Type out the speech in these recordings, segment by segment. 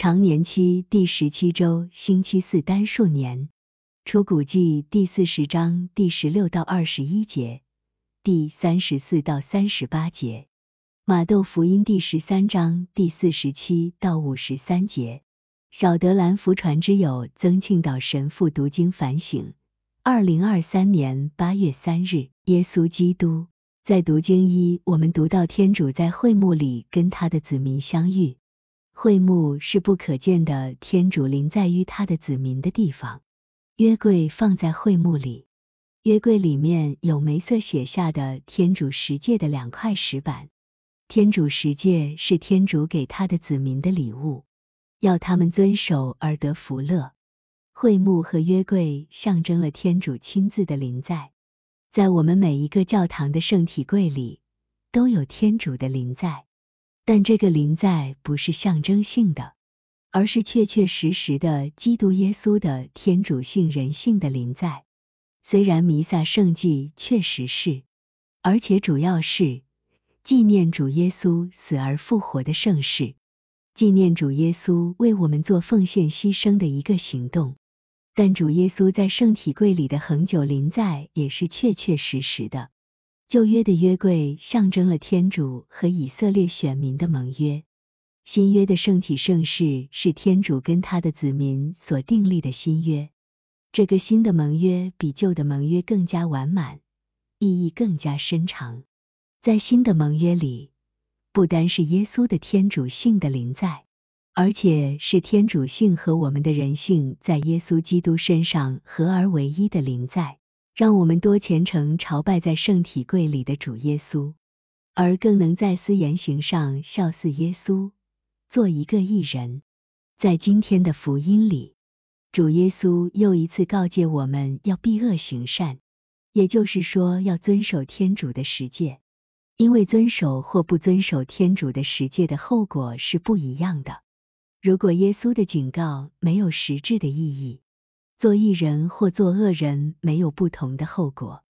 常年期第十七周星期四单数年，出谷记第四十章第十六到二十一节，第三十四到三十八节，马窦福音第十三章第四十七到五十三节，小德兰福传之友曾庆岛神父读经反省。二零二三年八月三日，耶稣基督在读经一，我们读到天主在会幕里跟他的子民相遇。会幕是不可见的，天主临在于他的子民的地方。约柜放在会幕里，约柜里面有梅瑟写下的天主十诫的两块石板。天主十诫是天主给他的子民的礼物，要他们遵守而得福乐。会幕和约柜象征了天主亲自的临在，在我们每一个教堂的圣体柜里，都有天主的临在。但这个临在不是象征性的，而是确确实实的基督耶稣的天主性、人性的临在。虽然弥撒圣祭确实是，而且主要是纪念主耶稣死而复活的盛世，纪念主耶稣为我们做奉献牺牲的一个行动，但主耶稣在圣体柜里的恒久临在也是确确实实的。旧约的约柜象征了天主和以色列选民的盟约，新约的圣体圣事是天主跟他的子民所订立的新约。这个新的盟约比旧的盟约更加完满，意义更加深长。在新的盟约里，不单是耶稣的天主性的临在，而且是天主性和我们的人性在耶稣基督身上合而为一的临在。让我们多虔诚朝拜在圣体柜里的主耶稣，而更能在思言行上效似耶稣，做一个义人。在今天的福音里，主耶稣又一次告诫我们要避恶行善，也就是说要遵守天主的十诫。因为遵守或不遵守天主的十诫的后果是不一样的。如果耶稣的警告没有实质的意义，做义人或做恶人没有不同的后果，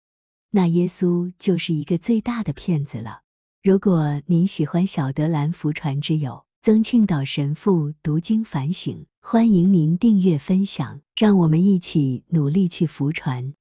那耶稣就是一个最大的骗子了。如果您喜欢小德兰福传之友曾庆岛神父读经反省，欢迎您订阅分享，让我们一起努力去福传。